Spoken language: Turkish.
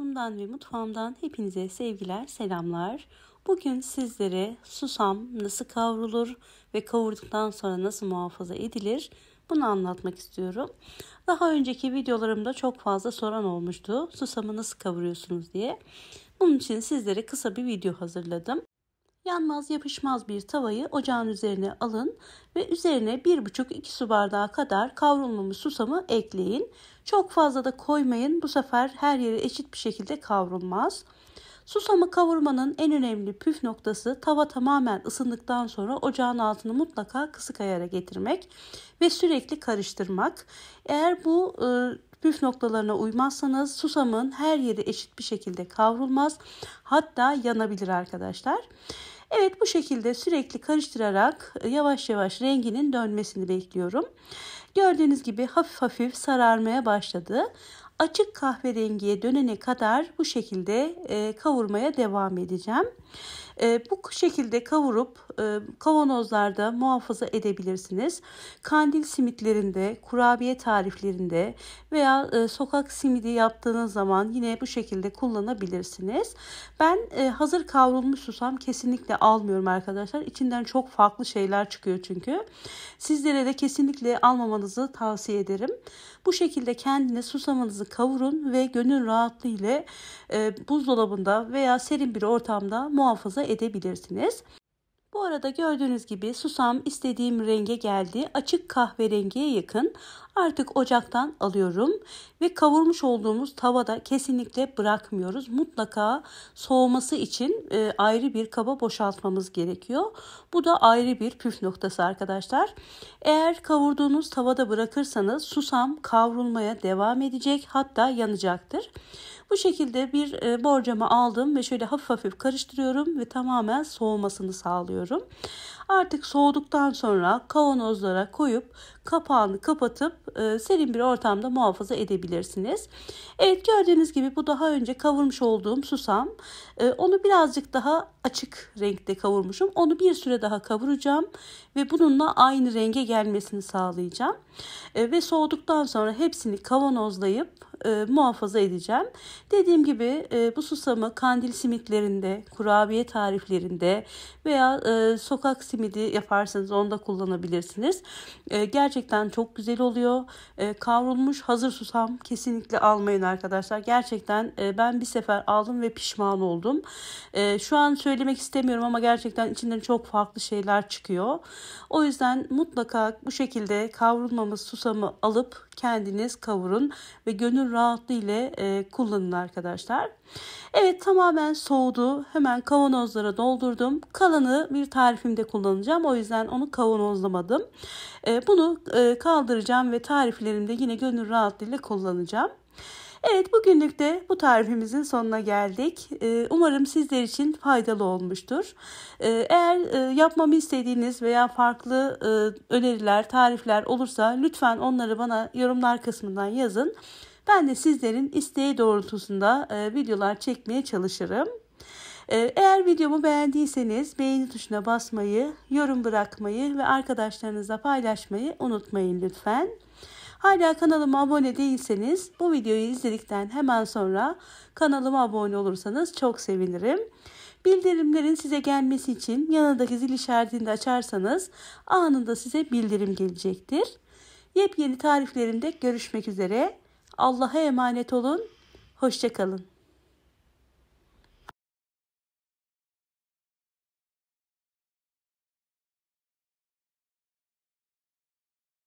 Mutfağımdan ve mutfağımdan hepinize sevgiler, selamlar. Bugün sizlere susam nasıl kavrulur ve kavurduktan sonra nasıl muhafaza edilir bunu anlatmak istiyorum. Daha önceki videolarımda çok fazla soran olmuştu. Susamı nasıl kavuruyorsunuz diye. Bunun için sizlere kısa bir video hazırladım. Yanmaz yapışmaz bir tavayı ocağın üzerine alın ve üzerine 1,5-2 su bardağı kadar kavrulmamış susamı ekleyin. Çok fazla da koymayın bu sefer her yeri eşit bir şekilde kavrulmaz. Susamı kavurmanın en önemli püf noktası tava tamamen ısındıktan sonra ocağın altını mutlaka kısık ayara getirmek ve sürekli karıştırmak. Eğer bu e, püf noktalarına uymazsanız susamın her yeri eşit bir şekilde kavrulmaz hatta yanabilir arkadaşlar. Evet bu şekilde sürekli karıştırarak e, yavaş yavaş renginin dönmesini bekliyorum. Gördüğünüz gibi hafif hafif sararmaya başladı açık kahverengiye dönene kadar bu şekilde e, kavurmaya devam edeceğim. E, bu şekilde kavurup e, kavanozlarda muhafaza edebilirsiniz. Kandil simitlerinde, kurabiye tariflerinde veya sokak simidi yaptığınız zaman yine bu şekilde kullanabilirsiniz. Ben hazır kavrulmuş susam kesinlikle almıyorum arkadaşlar. İçinden çok farklı şeyler çıkıyor çünkü. Sizlere de kesinlikle almamanızı tavsiye ederim. Bu şekilde kendine susamınızı kavurun ve gönül rahatlığı ile buzdolabında veya serin bir ortamda muhafaza edebilirsiniz. Bu arada gördüğünüz gibi susam istediğim renge geldi. Açık kahverengiye yakın. Artık ocaktan alıyorum ve kavurmuş olduğumuz tavada kesinlikle bırakmıyoruz. Mutlaka soğuması için e, ayrı bir kaba boşaltmamız gerekiyor. Bu da ayrı bir püf noktası arkadaşlar. Eğer kavurduğunuz tavada bırakırsanız susam kavrulmaya devam edecek hatta yanacaktır. Bu şekilde bir e, borcama aldım ve şöyle hafif hafif karıştırıyorum ve tamamen soğumasını sağlıyorum koyuyorum. Artık soğuduktan sonra kavanozlara koyup kapağını kapatıp e, serin bir ortamda muhafaza edebilirsiniz. Evet gördüğünüz gibi bu daha önce kavurmuş olduğum susam. E, onu birazcık daha açık renkte kavurmuşum. Onu bir süre daha kavuracağım ve bununla aynı renge gelmesini sağlayacağım. E, ve soğuduktan sonra hepsini kavanozlayıp e, muhafaza edeceğim. Dediğim gibi e, bu susamı kandil simitlerinde, kurabiye tariflerinde veya e, ee, sokak simidi yaparsanız onu da kullanabilirsiniz. E, gerçekten çok güzel oluyor. E, kavrulmuş hazır susam kesinlikle almayın arkadaşlar. Gerçekten e, ben bir sefer aldım ve pişman oldum. E, şu an söylemek istemiyorum ama gerçekten içinden çok farklı şeyler çıkıyor. O yüzden mutlaka bu şekilde kavrulmamız susamı alıp kendiniz kavurun ve gönül rahatlığı ile e, kullanın arkadaşlar. Evet tamamen soğudu. Hemen kavanozlara doldurdum. Kalanı bir tarifimde kullanacağım. O yüzden onu kavanozlamadım. Ee, bunu e, kaldıracağım ve tariflerimde yine gönül rahatlığıyla kullanacağım. Evet bugünlük de bu tarifimizin sonuna geldik. Ee, umarım sizler için faydalı olmuştur. Ee, eğer e, yapmamı istediğiniz veya farklı e, öneriler, tarifler olursa lütfen onları bana yorumlar kısmından yazın. Ben de sizlerin isteği doğrultusunda videolar çekmeye çalışırım. Ee, eğer videomu beğendiyseniz beğeni tuşuna basmayı, yorum bırakmayı ve arkadaşlarınızla paylaşmayı unutmayın lütfen. Hala kanalıma abone değilseniz bu videoyu izledikten hemen sonra kanalıma abone olursanız çok sevinirim. Bildirimlerin size gelmesi için yanındaki zil işaretini de açarsanız anında size bildirim gelecektir. Yepyeni tariflerimde görüşmek üzere. Allah'a emanet olun. Hoşçakalın.